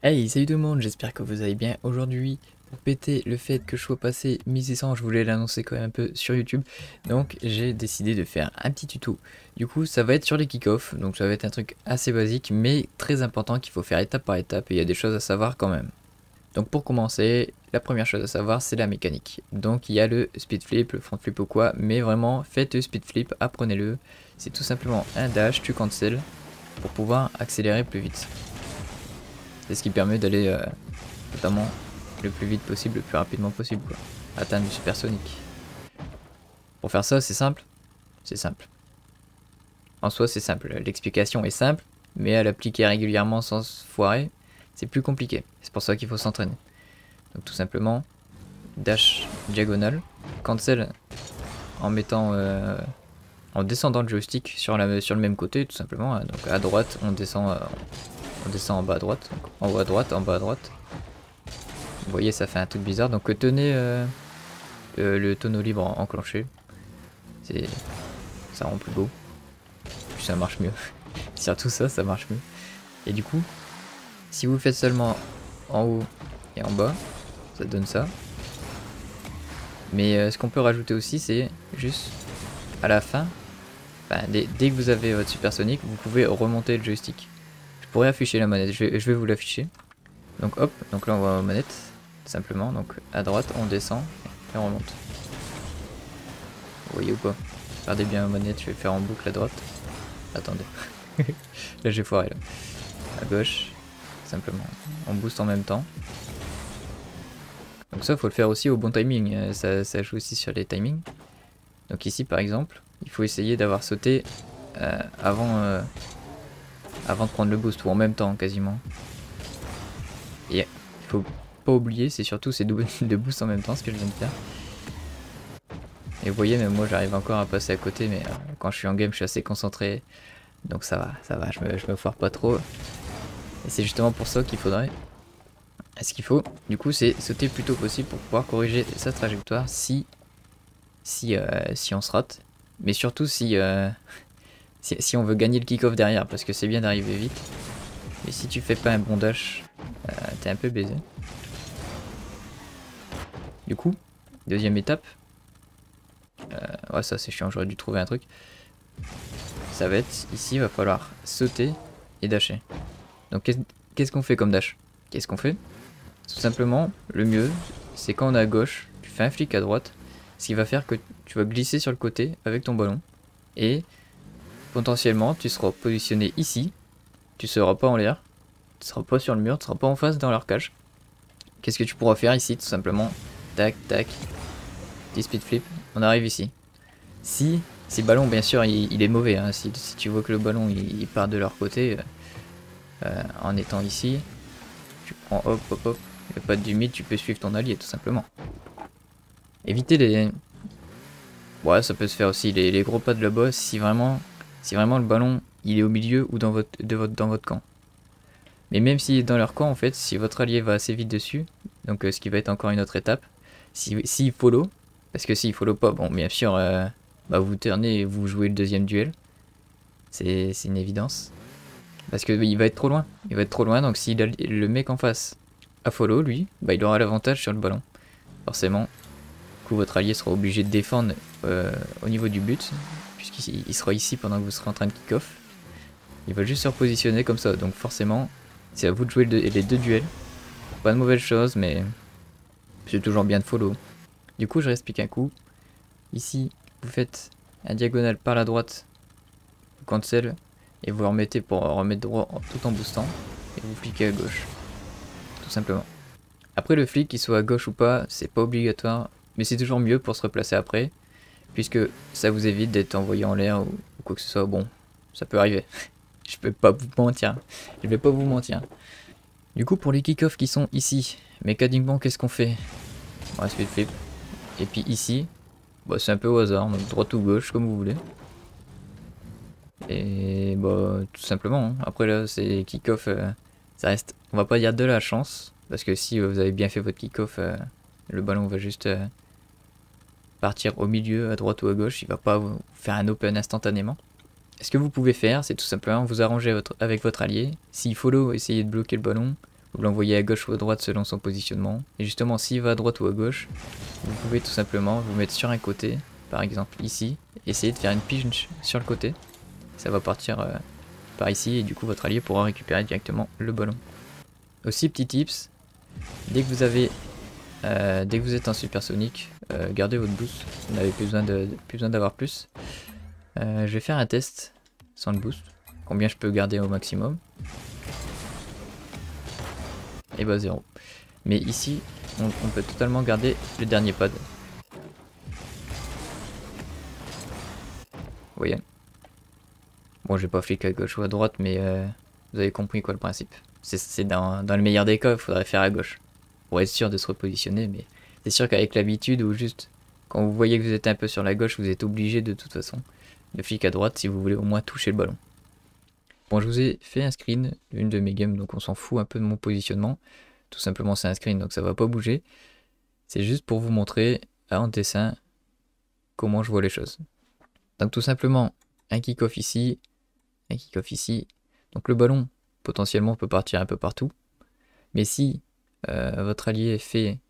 Hey, salut tout le monde, j'espère que vous allez bien. Aujourd'hui, pour péter le fait que je sois passé 1600, je voulais l'annoncer quand même un peu sur YouTube. Donc, j'ai décidé de faire un petit tuto. Du coup, ça va être sur les kick-offs, donc ça va être un truc assez basique, mais très important qu'il faut faire étape par étape et il y a des choses à savoir quand même. Donc pour commencer, la première chose à savoir, c'est la mécanique. Donc il y a le speed flip, le front flip ou quoi, mais vraiment, faites le speed flip, apprenez-le. C'est tout simplement un dash, tu cancel, pour pouvoir accélérer plus vite. C'est ce qui permet d'aller euh, notamment le plus vite possible, le plus rapidement possible, Atteindre le supersonique. Pour faire ça, c'est simple. C'est simple. En soi, c'est simple. L'explication est simple, mais à l'appliquer régulièrement sans se foirer, c'est plus compliqué. C'est pour ça qu'il faut s'entraîner. Donc tout simplement, dash diagonale, cancel en mettant, euh, en descendant le joystick sur, le même côté, tout simplement. Hein. Donc à droite, on descend, euh, on descend en bas à droite. En haut à droite, en bas à droite. Vous voyez, ça fait un truc bizarre. Donc euh, tenez euh, euh, le, tonneau libre enclenché. ça rend plus beau. Puis ça marche mieux. Surtout ça, ça marche mieux. Et du coup, si vous faites seulement en haut et en bas, ça donne ça. Mais ce qu'on peut rajouter aussi, c'est juste à la fin, ben, dès, que vous avez votre supersonique, vous pouvez remonter le joystick. Pour réafficher afficher la manette, je vais, vous l'afficher. Donc hop, donc là on voit la manette. simplement. Donc à droite, on descend et on remonte. Vous voyez ou pas Regardez bien la manette, je vais faire en boucle à droite. Attendez. là j'ai foiré là. À gauche, simplement. On booste en même temps. Donc ça, faut le faire aussi au bon timing. Ça, joue aussi sur les timings. Donc ici, par exemple, il faut essayer d'avoir sauté euh, avant, euh, avant de prendre le boost, ou en même temps quasiment. Et faut pas oublier, c'est surtout ces doubles de boost en même temps, ce que je viens de faire. Et vous voyez, même moi j'arrive encore à passer à côté, mais euh, quand je suis en game, je suis assez concentré. Donc ça va, ça va, je me, je me foire pas trop. Et c'est justement pour ça qu'il faudrait... Ce qu'il faut, du coup, c'est sauter le plus tôt possible pour pouvoir corriger sa trajectoire si si, euh, si on se rate. Mais surtout si... Euh, si, on veut gagner le kick-off derrière, parce que c'est bien d'arriver vite. Mais si tu fais pas un bon dash, euh, t'es un peu baisé. Du coup, deuxième étape. Euh, ouais, ça c'est chiant, j'aurais dû trouver un truc. Ça va être, ici, il va falloir sauter et dasher. Donc qu'est-ce qu'on fait comme dash Qu'est-ce qu'on fait Tout simplement, le mieux, c'est quand on est à gauche, tu fais un flic à droite, ce qui va faire que tu vas glisser sur le côté avec ton ballon. Et potentiellement, tu seras positionné ici. Tu seras pas en l'air. Tu seras pas sur le mur, tu seras pas en face dans leur cage. Qu'est-ce que tu pourras faire ici, tout simplement Tac, tac. Petit speed flip. On arrive ici. Si, ces ballons ballon, bien sûr, il, est mauvais. Hein. Si, tu vois que le ballon, il, part de leur côté, euh, euh, en étant ici, tu prends hop, hop, hop. Le pas du mid, tu peux suivre ton allié, tout simplement. Éviter les... Ouais, ça peut se faire aussi, les, gros pas de la boss, si vraiment si vraiment le ballon il est au milieu ou dans votre, de votre, dans votre camp. Mais même s'il est dans leur camp, en fait, si votre allié va assez vite dessus, donc euh, ce qui va être encore une autre étape, s'il si, follow, parce que s'il si follow pas, bon, bien sûr, euh, bah vous tournez et vous jouez le deuxième duel. C'est une évidence. Parce que il va être trop loin. Il va être trop loin, donc si le mec en face a follow, lui, bah il aura l'avantage sur le ballon. Forcément. Du votre allié sera obligé de défendre euh, au niveau du but, il sera ici pendant que vous serez en train de kick-off. Il va juste se repositionner comme ça, donc forcément, c'est à vous de jouer les deux duels. Pas de mauvaise chose, mais c'est toujours bien de follow. Du coup, je réexplique un coup. Ici, vous faites un diagonale par la droite, vous cancel, et vous remettez pour remettre droit tout en boostant, et vous cliquez à gauche. Tout simplement. Après, le flic, qu'il soit à gauche ou pas, c'est pas obligatoire, mais c'est toujours mieux pour se replacer après puisque ça vous évite d'être envoyé en l'air ou, quoi que ce soit. Bon, ça peut arriver. je peux pas vous mentir. Je vais pas vous mentir. Du coup, pour les kick-offs qui sont ici, mécaniquement, qu'est-ce qu'on fait On reste vite flip. Et puis ici, bah, c'est un peu au hasard, donc droite ou gauche, comme vous voulez. Et bah, tout simplement. Hein. Après, là, c'est kick-off. Euh, ça reste, on va pas dire de la chance, parce que si vous avez bien fait votre kick-off, euh, le ballon va juste euh, partir au milieu, à droite ou à gauche, il va pas vous faire un open instantanément. ce que vous pouvez faire, c'est tout simplement vous arranger avec votre allié. S'il follow, essayez de bloquer le ballon, vous l'envoyez à gauche ou à droite selon son positionnement. Et justement, s'il va à droite ou à gauche, vous pouvez tout simplement vous mettre sur un côté, par exemple ici, essayer de faire une pinch sur le côté. Ça va partir euh, par ici et du coup votre allié pourra récupérer directement le ballon. Aussi, petit tips, dès que vous avez, euh, dès que vous êtes en supersonique, euh, gardez votre boost, vous n'avez plus besoin d'avoir plus. Euh, je vais faire un test sans le boost. Combien je peux garder au maximum Et eh bah ben, zéro. 0. Mais ici, on, peut totalement garder le dernier pod. Vous voyez Bon, j'ai pas flic à gauche ou à droite, mais euh, vous avez compris quoi le principe. C'est dans, dans le meilleur des cas, il faudrait faire à gauche. Pour être sûr de se repositionner, mais c'est sûr qu'avec l'habitude ou juste quand vous voyez que vous êtes un peu sur la gauche, vous êtes obligé de toute façon de flic à droite si vous voulez au moins toucher le ballon. Bon, je vous ai fait un screen d'une de mes games, donc on s'en fout un peu de mon positionnement. Tout simplement, c'est un screen, donc ça va pas bouger. C'est juste pour vous montrer en dessin comment je vois les choses. Donc tout simplement, un kick-off ici, un kick-off ici. Donc le ballon, potentiellement, peut partir un peu partout. Mais si euh, votre allié fait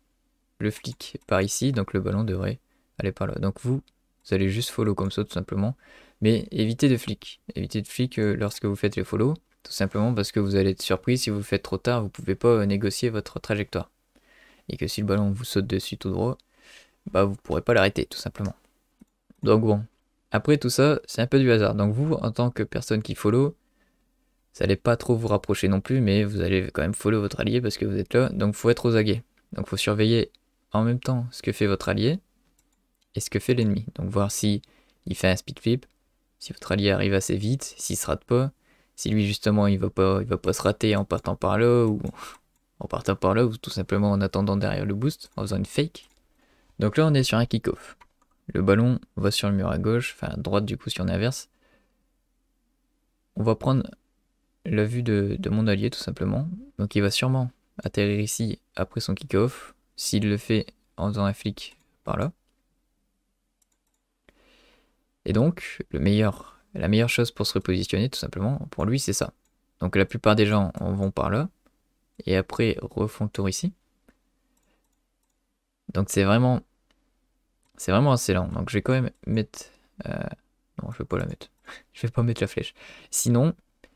le flic par ici, donc le ballon devrait aller par là. Donc vous, vous allez juste follow comme ça tout simplement, mais évitez de flic. Évitez de flic euh, lorsque vous faites le follow, tout simplement parce que vous allez être surpris si vous le faites trop tard, vous pouvez pas euh, négocier votre trajectoire. Et que si le ballon vous saute dessus tout droit, bah vous pourrez pas l'arrêter tout simplement. Donc bon, après tout ça, c'est un peu du hasard. Donc vous, en tant que personne qui follow, vous n'allez pas trop vous rapprocher non plus, mais vous allez quand même follow votre allié parce que vous êtes là, donc faut être aux aguets. Donc faut surveiller en même temps ce que fait votre allié et ce que fait l'ennemi. Donc voir si il fait un speed flip, si votre allié arrive assez vite, s'il se rate pas, si lui justement il va pas, il va pas se rater en partant par là ou en partant par là ou tout simplement en attendant derrière le boost en faisant une fake. Donc là on est sur un kick-off. Le ballon va sur le mur à gauche, enfin à droite du coup si on inverse. On va prendre la vue de, de mon allié tout simplement. Donc il va sûrement atterrir ici après son kick-off s'il le fait en faisant un flic par là. Et donc, le meilleur, la meilleure chose pour se repositionner, tout simplement, pour lui, c'est ça. Donc la plupart des gens en vont par là, et après refont le tour ici. Donc c'est vraiment, c'est vraiment assez lent. Donc je vais quand même mettre, euh, non, je vais pas la mettre. je vais pas mettre la flèche. Sinon,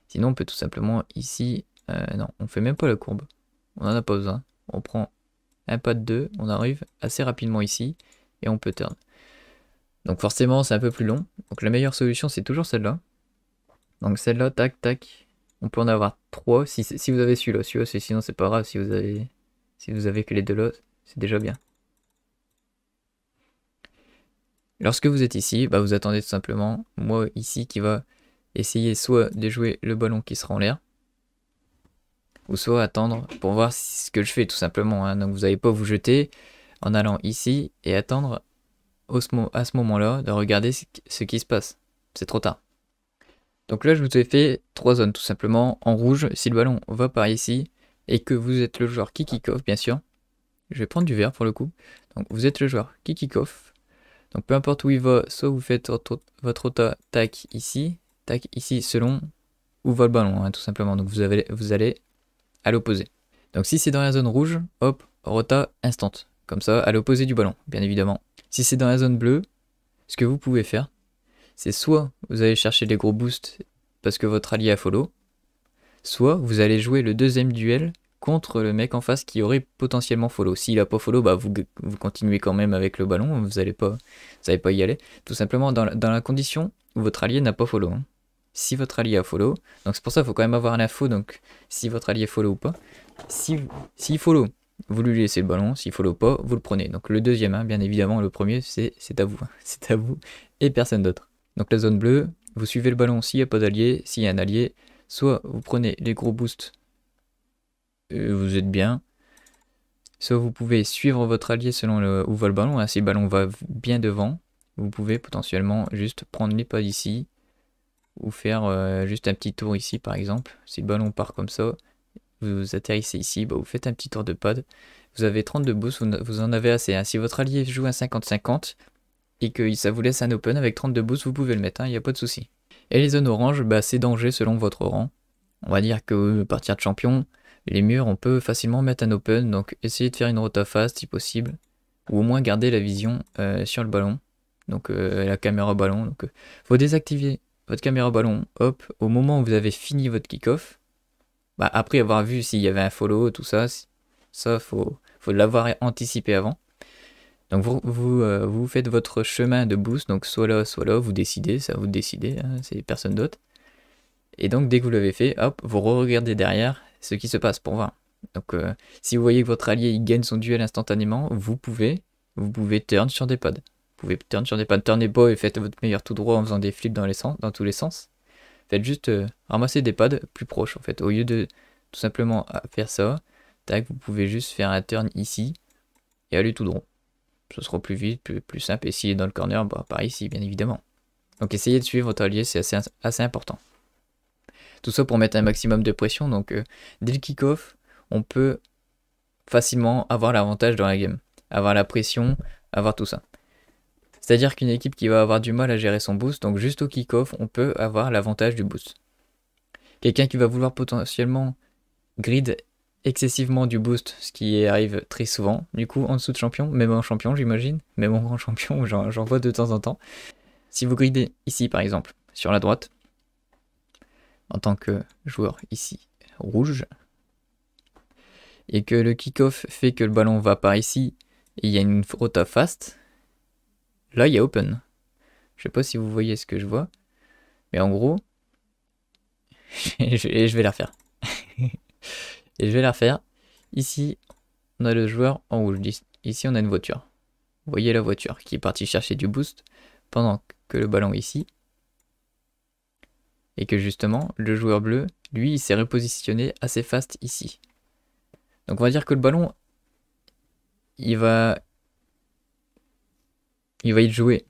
sinon on peut tout simplement ici, euh, non, on fait même pas la courbe. On en a pas besoin. On prend un pas de 2, on arrive assez rapidement ici, et on peut turn. Donc forcément, c'est un peu plus long. Donc la meilleure solution, c'est toujours celle-là. Donc celle-là, tac, tac. On peut en avoir trois. si, vous avez celui-là. Celui-là, sinon c'est pas grave. Si vous avez, si vous avez que les deux là, c'est déjà bien. Lorsque vous êtes ici, bah, vous attendez tout simplement moi ici qui va essayer soit de jouer le ballon qui sera en l'air, ou soit attendre pour voir ce que je fais tout simplement. Hein. Donc vous n'allez pas vous jeter en allant ici et attendre à ce moment-là de regarder ce qui se passe. C'est trop tard. Donc là, je vous ai fait trois zones tout simplement. En rouge, si le ballon va par ici et que vous êtes le joueur qui kick off, bien sûr. Je vais prendre du vert pour le coup. Donc vous êtes le joueur qui kick off. Donc peu importe où il va, soit vous faites votre auto-tac ici, tac ici selon où va le ballon, hein, tout simplement. Donc vous, avez, vous allez à l'opposé. Donc si c'est dans la zone rouge, hop, rota instant. Comme ça, à l'opposé du ballon, bien évidemment. Si c'est dans la zone bleue, ce que vous pouvez faire, c'est soit vous allez chercher les gros boosts parce que votre allié a follow, soit vous allez jouer le deuxième duel contre le mec en face qui aurait potentiellement follow. S'il a pas follow, bah vous, vous, continuez quand même avec le ballon, vous n'allez pas, vous pas y aller. Tout simplement dans la, condition où votre allié n'a pas follow. Hein si votre allié a follow. Donc c'est pour ça qu'il faut quand même avoir l'info, donc si votre allié follow ou pas. S'il si, follow, vous lui laissez le ballon, s'il follow pas, vous le prenez. Donc le deuxième, hein, bien évidemment, le premier, c'est à vous. Hein. C'est à vous et personne d'autre. Donc la zone bleue, vous suivez le ballon s'il n'y a pas d'allié, s'il y a un allié, soit vous prenez les gros boosts, euh, vous êtes bien, soit vous pouvez suivre votre allié selon le, où va le ballon, hein. si le ballon va bien devant, vous pouvez potentiellement juste prendre les pas ici ou faire euh, juste un petit tour ici par exemple. Si le ballon part comme ça, vous atterrissez ici, bah, vous faites un petit tour de pod. Vous avez 32 boosts, vous, en avez assez. Hein. Si votre allié joue un 50-50 et que ça vous laisse un open avec 32 boosts, vous pouvez le mettre, il hein, n'y a pas de souci. Et les zones oranges, bah, c'est danger selon votre rang. On va dire que à euh, partir de champion, les murs, on peut facilement mettre un open, donc essayez de faire une rota fast si possible, ou au moins garder la vision euh, sur le ballon, donc la caméra ballon. Donc faut désactiver votre caméra ballon, hop, au moment où vous avez fini votre kick-off, bah, après avoir vu s'il y avait un follow, tout ça, ça, faut, faut l'avoir anticipé avant. Donc vous, euh, vous, faites votre chemin de boost, donc soit là, soit là, vous décidez, ça vous décidez, hein, c'est personne d'autre. Et donc dès que vous l'avez fait, hop, vous regardez derrière ce qui se passe pour voir. Donc euh, si vous voyez que votre allié il gagne son duel instantanément, vous pouvez, vous pouvez turn sur des pods. Vous pouvez turn sur des pads, turn bas et faites votre meilleur tout droit en faisant des flips dans, les sens, dans tous les sens. Faites juste euh, ramasser des pads plus proches en fait. Au lieu de tout simplement ah, faire ça, tac, vous pouvez juste faire un turn ici et aller tout droit. Ce sera plus vite, plus, simple. Et s'il est dans le corner, bah, par ici bien évidemment. Donc essayez de suivre votre allié, c'est assez, important. Tout ça pour mettre un maximum de pression. Donc euh, dès le kick-off, on peut facilement avoir l'avantage dans la game. Avoir la pression, avoir tout ça. C'est-à-dire qu'une équipe qui va avoir du mal à gérer son boost, donc juste au kick-off, on peut avoir l'avantage du boost. Quelqu'un qui va vouloir potentiellement grid excessivement du boost, ce qui arrive très souvent, du coup en dessous de champion, même en champion j'imagine, même en grand champion, j'en vois de temps en temps. Si vous gridez ici par exemple, sur la droite, en tant que joueur ici rouge, et que le kick-off fait que le ballon va par ici, et il y a une rota fast, Là, il y a open. Je sais pas si vous voyez ce que je vois. Mais en gros, et je vais la refaire. et je vais la refaire. Ici, on a le joueur en rouge. Ici, on a une voiture. Vous voyez la voiture qui est partie chercher du boost pendant que le ballon est ici. Et que justement, le joueur bleu, lui, il s'est repositionné assez fast ici. Donc on va dire que le ballon, il va, il va être joué.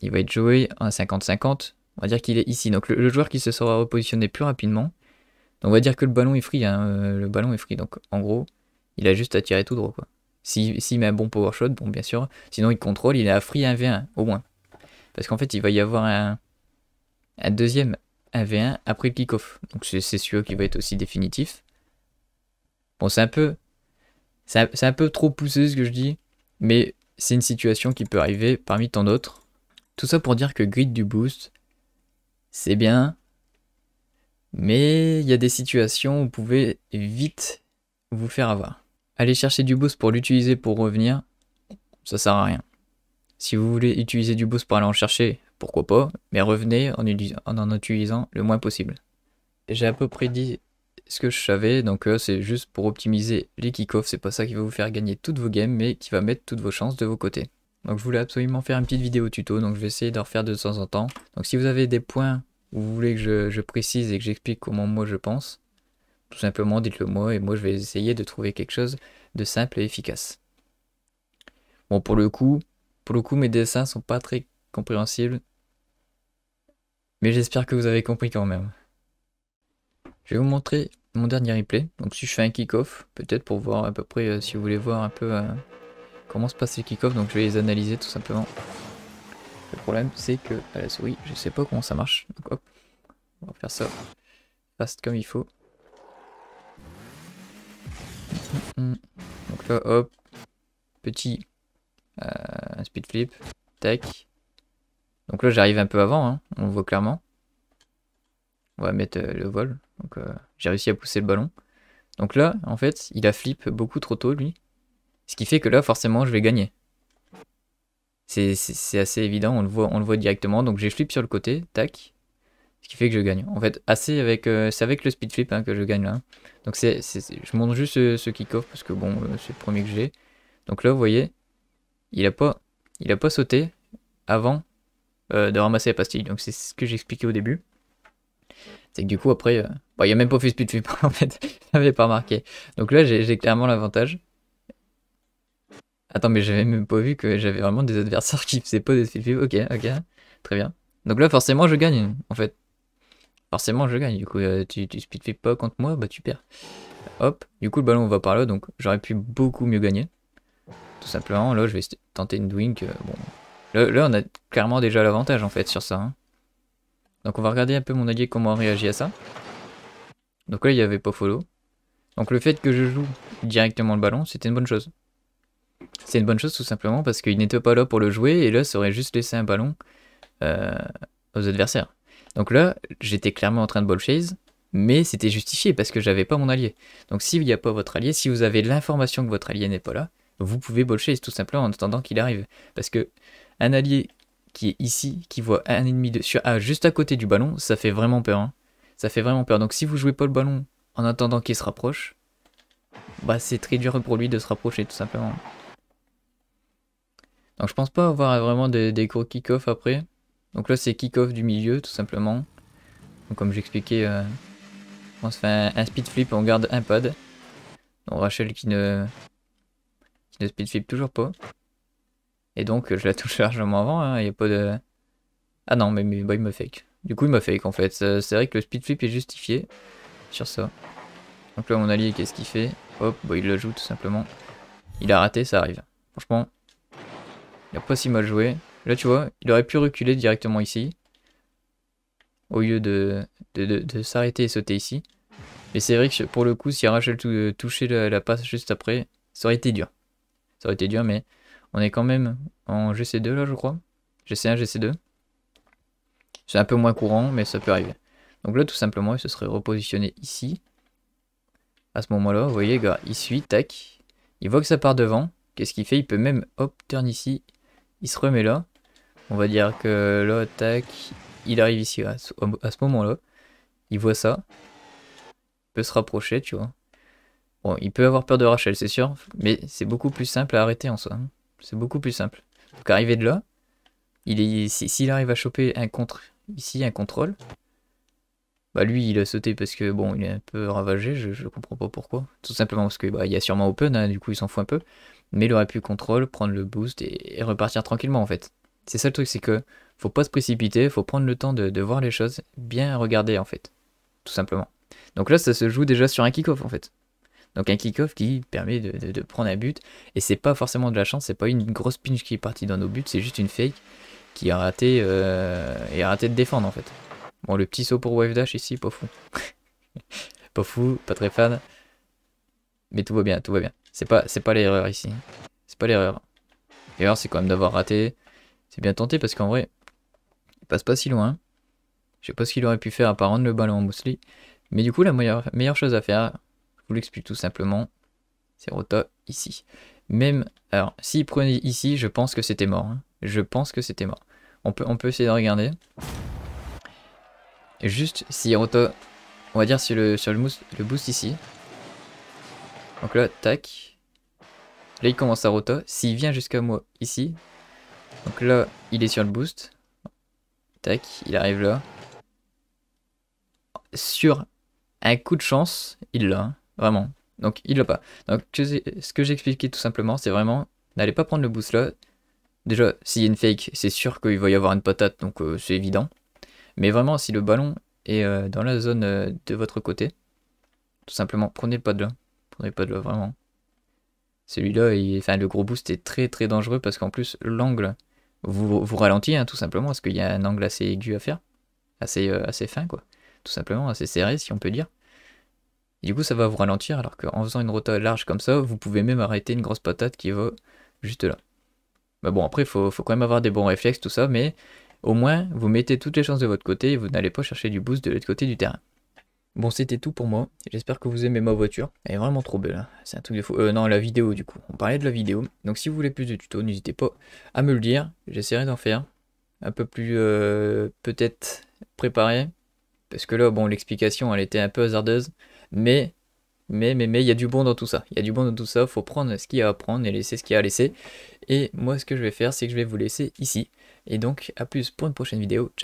Il va être joué en 50-50. On va dire qu'il est ici. Donc le, joueur qui se sera repositionné plus rapidement. Donc on va dire que le ballon est free. Hein. Euh, le ballon est free. Donc en gros, il a juste à tirer tout droit. Quoi. S'il si, met un bon power shot, bon bien sûr. Sinon il contrôle, il est à free 1v1 au moins. Parce qu'en fait, il va y avoir un, deuxième 1v1 après le kick-off. Donc c'est sûr qu'il va être aussi définitif. Bon, c'est un peu. C'est un, un, peu trop poussé ce que je dis. Mais c'est une situation qui peut arriver parmi tant d'autres. Tout ça pour dire que grid du boost, c'est bien, mais il y a des situations où vous pouvez vite vous faire avoir. Aller chercher du boost pour l'utiliser pour revenir, ça sert à rien. Si vous voulez utiliser du boost pour aller en chercher, pourquoi pas, mais revenez en, en, en utilisant le moins possible. J'ai à peu près dit ce que je savais, donc euh, c'est juste pour optimiser les kick-offs, c'est pas ça qui va vous faire gagner toutes vos games, mais qui va mettre toutes vos chances de vos côtés. Donc je voulais absolument faire une petite vidéo tuto, donc je vais essayer d'en refaire de temps en temps. Donc si vous avez des points où vous voulez que je, je précise et que j'explique comment moi je pense, tout simplement dites-le moi et moi je vais essayer de trouver quelque chose de simple et efficace. Bon pour le coup, pour le coup mes dessins sont pas très compréhensibles, mais j'espère que vous avez compris quand même. Je vais vous montrer mon dernier replay. Donc si je fais un kick-off, peut-être pour voir à peu près, euh, si vous voulez voir un peu euh, comment se passe les kick-off, donc je vais les analyser tout simplement. Le problème c'est que à la souris, je sais pas comment ça marche. Donc hop, on va faire ça fast comme il faut. Donc là, hop, petit euh, speed flip, tac. Donc là j'arrive un peu avant, hein, on le voit clairement on va mettre euh, le vol. Donc euh, j'ai réussi à pousser le ballon. Donc là, en fait, il a flip beaucoup trop tôt, lui. Ce qui fait que là, forcément, je vais gagner. C'est assez évident, on le, voit, on le voit directement. Donc j'ai flip sur le côté, tac. Ce qui fait que je gagne. En fait, assez avec, euh, c'est avec le speed flip hein, que je gagne là. Hein. Donc c'est, je montre juste ce, kick-off parce que bon, c'est le premier que j'ai. Donc là, vous voyez, il a pas, il a pas sauté avant de ramasser la pastille. Donc c'est ce que j'expliquais au début. C'est que du coup, après, euh, il n'y a même pas fait speedflip en fait. n'avais pas remarqué. Donc là, j'ai clairement l'avantage. Attends, mais j'avais même pas vu que j'avais vraiment des adversaires qui faisaient pas de speedflip. Ok, ok. Très bien. Donc là, forcément, je gagne, en fait. Forcément, je gagne. Du coup, euh, tu, tu pas contre moi, bah tu perds. Hop. Du coup, le ballon va par là, donc j'aurais pu beaucoup mieux gagner. Tout simplement, là, je vais tenter une wing. Euh, bon. Là, on a clairement déjà l'avantage, en fait, sur ça. Hein. Donc on va regarder un peu mon allié comment a réagi à ça. Donc là il n'y avait pas follow. Donc le fait que je joue directement le ballon, c'était une bonne chose. C'est une bonne chose tout simplement parce qu'il n'était pas là pour le jouer et là ça aurait juste laissé un ballon euh, aux adversaires. Donc là j'étais clairement en train de ball chase mais c'était justifié parce que j'avais pas mon allié. Donc s'il n'y a pas votre allié, si vous avez l'information que votre allié n'est pas là, vous pouvez ball chase tout simplement en attendant qu'il arrive. Parce que un allié qui est ici, qui voit un ennemi de, sur, A ah, juste à côté du ballon, ça fait vraiment peur. Hein. Ça fait vraiment peur. Donc si vous jouez pas le ballon en attendant qu'il se rapproche, bah c'est très dur pour lui de se rapprocher tout simplement. Donc je pense pas avoir vraiment des, gros kick-off après. Donc là c'est kick-off du milieu tout simplement. Donc comme j'expliquais, euh, on se fait un, speed flip, on garde un pad. Donc Rachel qui ne, qui ne speed flip toujours pas. Et donc, je la touche largement avant, il hein, n'y a pas de... Ah non, mais, mais il me fake. Du coup, il me fake en fait. C'est vrai que le speed flip est justifié sur ça. Donc là, mon allié, qu'est-ce qu'il fait Hop, bah, il le joue tout simplement. Il a raté, ça arrive. Franchement, il n'a pas si mal joué. Là, tu vois, il aurait pu reculer directement ici. Au lieu de, de, s'arrêter et sauter ici. Mais c'est vrai que pour le coup, si Rachel euh, touchait la passe juste après, ça aurait été dur. Ça aurait été dur, mais on est quand même en GC2 là, je crois. GC1, GC2. C'est un peu moins courant, mais ça peut arriver. Donc là, tout simplement, il se serait repositionné ici. À ce moment-là, vous voyez, gars, il suit, tac. Il voit que ça part devant. Qu'est-ce qu'il fait Il peut même, hop, turn ici. Il se remet là. On va dire que là, tac, il arrive ici, à ce, ce moment-là. Il voit ça. Il peut se rapprocher, tu vois. Bon, il peut avoir peur de Rachel, c'est sûr. Mais c'est beaucoup plus simple à arrêter en soi. Hein. C'est beaucoup plus simple. Donc arriver de là, il s'il arrive à choper un contre ici, un contrôle, bah lui il a sauté parce que bon il est un peu ravagé, je, je comprends pas pourquoi. Tout simplement parce que bah, il y a sûrement open, hein, du coup il s'en fout un peu. Mais il aurait pu contrôle, prendre le boost et, repartir tranquillement en fait. C'est ça le truc, c'est que faut pas se précipiter, faut prendre le temps de, de, voir les choses, bien regarder en fait. Tout simplement. Donc là ça se joue déjà sur un kick-off en fait. Donc un kick-off qui permet de, prendre un but. Et c'est pas forcément de la chance, c'est pas une grosse pinche qui est partie dans nos buts, c'est juste une fake qui a raté euh, et a raté de défendre en fait. Bon le petit saut pour Wave Dash ici, pas fou. pas fou, pas très fan. Mais tout va bien, tout va bien. C'est pas, pas l'erreur ici. C'est pas l'erreur. L'erreur c'est quand même d'avoir raté. C'est bien tenté parce qu'en vrai, il passe pas si loin. Je sais pas ce qu'il aurait pu faire à part rendre le ballon en mousseline. Mais du coup, la meilleure chose à faire, je vous l'explique tout simplement. C'est rota ici. Même, alors, s'il prenait ici, je pense que c'était mort. Hein. Je pense que c'était mort. On peut, on peut essayer de regarder. Juste si rota, on va dire sur le, sur le boost ici. Donc là, tac. Là, il commence à rota. S'il vient jusqu'à moi ici, donc là, il est sur le boost. Tac, il arrive là. Sur un coup de chance, il l'a. Hein. Vraiment. Donc, il l'a pas. Donc, ce que j'expliquais tout simplement, c'est vraiment, n'allez pas prendre le boost là. Déjà, s'il y a une fake, c'est sûr qu'il va y avoir une patate, donc euh, c'est évident. Mais vraiment, si le ballon est euh, dans la zone euh, de votre côté, tout simplement, prenez le pas de là. Prenez le pas de là, vraiment. Celui-là, enfin, le gros boost est très très dangereux parce qu'en plus, l'angle, vous, vous hein, tout simplement parce qu'il y a un angle assez aigu à faire, assez, assez fin, quoi. Tout simplement, assez serré, si on peut dire du coup, ça va vous ralentir, alors qu'en faisant une rota large comme ça, vous pouvez même arrêter une grosse patate qui va juste là. Mais bah bon, après, il faut, quand même avoir des bons réflexes, tout ça, mais au moins, vous mettez toutes les chances de votre côté et vous n'allez pas chercher du boost de l'autre côté du terrain. Bon, c'était tout pour moi. J'espère que vous aimez ma voiture. Elle est vraiment trop belle. Hein. C'est un truc de fou. Euh, non, la vidéo, du coup. On parlait de la vidéo. Donc, si vous voulez plus de tutos, n'hésitez pas à me le dire. J'essaierai d'en faire un peu plus euh, peut-être préparé. Parce que là, bon, l'explication, elle était un peu hasardeuse. Mais, mais, mais, mais, il y a du bon dans tout ça. Il y a du bon dans tout ça. Faut prendre ce qu'il y a à prendre et laisser ce qu'il y a à laisser. Et moi, ce que je vais faire, c'est que je vais vous laisser ici. Et donc, à plus pour une prochaine vidéo. Ciao.